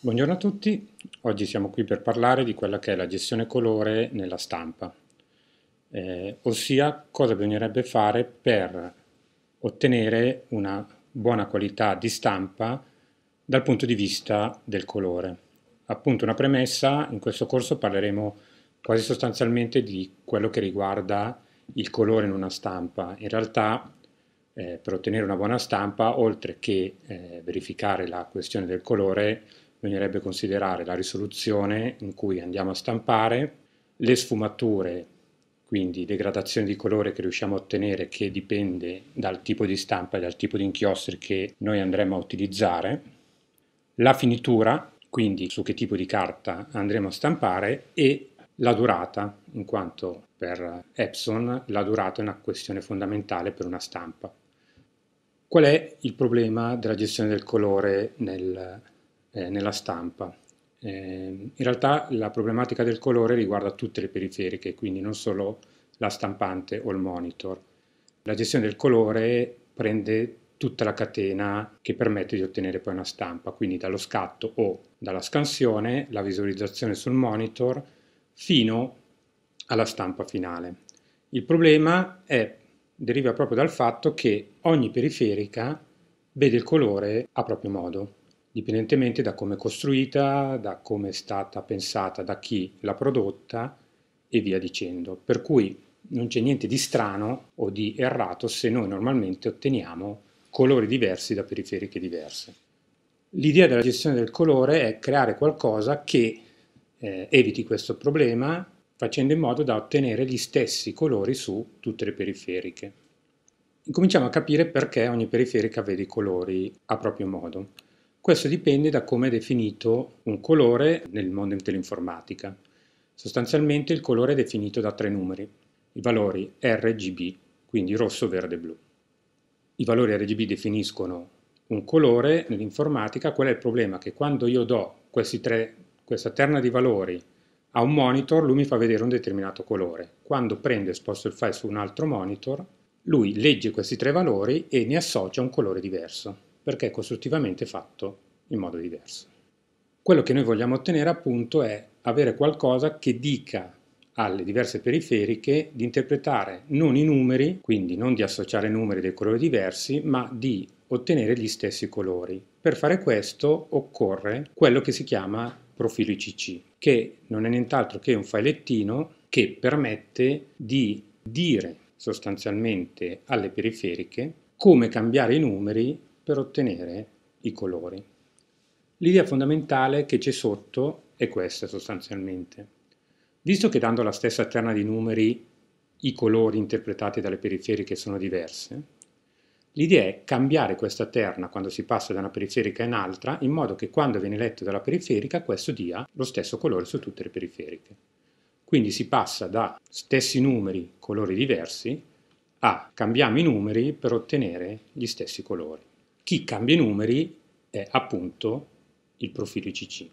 Buongiorno a tutti, oggi siamo qui per parlare di quella che è la gestione colore nella stampa, eh, ossia cosa bisognerebbe fare per ottenere una buona qualità di stampa dal punto di vista del colore. Appunto una premessa, in questo corso parleremo quasi sostanzialmente di quello che riguarda il colore in una stampa. In realtà eh, per ottenere una buona stampa, oltre che eh, verificare la questione del colore, bisognerebbe considerare la risoluzione in cui andiamo a stampare, le sfumature, quindi le gradazioni di colore che riusciamo a ottenere che dipende dal tipo di stampa e dal tipo di inchiostri che noi andremo a utilizzare, la finitura, quindi su che tipo di carta andremo a stampare e la durata, in quanto per Epson la durata è una questione fondamentale per una stampa. Qual è il problema della gestione del colore nel, eh, nella stampa? Eh, in realtà la problematica del colore riguarda tutte le periferiche, quindi non solo la stampante o il monitor. La gestione del colore prende tutta la catena che permette di ottenere poi una stampa, quindi dallo scatto o dalla scansione, la visualizzazione sul monitor, fino alla stampa finale. Il problema è, deriva proprio dal fatto che ogni periferica vede il colore a proprio modo, dipendentemente da come è costruita, da come è stata pensata, da chi l'ha prodotta e via dicendo. Per cui non c'è niente di strano o di errato se noi normalmente otteniamo colori diversi da periferiche diverse. L'idea della gestione del colore è creare qualcosa che eh, eviti questo problema facendo in modo da ottenere gli stessi colori su tutte le periferiche. Incominciamo a capire perché ogni periferica vede i colori a proprio modo. Questo dipende da come è definito un colore nel mondo dell'informatica. Sostanzialmente il colore è definito da tre numeri, i valori RGB, quindi rosso, verde e blu. I valori RGB definiscono un colore nell'informatica, qual è il problema? Che quando io do questi tre questa terna di valori a un monitor, lui mi fa vedere un determinato colore. Quando prendo e sposto il file su un altro monitor, lui legge questi tre valori e ne associa un colore diverso, perché è costruttivamente fatto in modo diverso. Quello che noi vogliamo ottenere appunto è avere qualcosa che dica alle diverse periferiche di interpretare non i numeri, quindi non di associare numeri dei colori diversi, ma di ottenere gli stessi colori. Per fare questo occorre quello che si chiama profilo ICC, che non è nient'altro che un filettino che permette di dire sostanzialmente alle periferiche come cambiare i numeri per ottenere i colori. L'idea fondamentale che c'è sotto è questa sostanzialmente. Visto che dando la stessa terna di numeri i colori interpretati dalle periferiche sono diversi, L'idea è cambiare questa terna quando si passa da una periferica in altra, in modo che quando viene letto dalla periferica questo dia lo stesso colore su tutte le periferiche. Quindi si passa da stessi numeri, colori diversi, a cambiamo i numeri per ottenere gli stessi colori. Chi cambia i numeri è appunto il profilo ICC.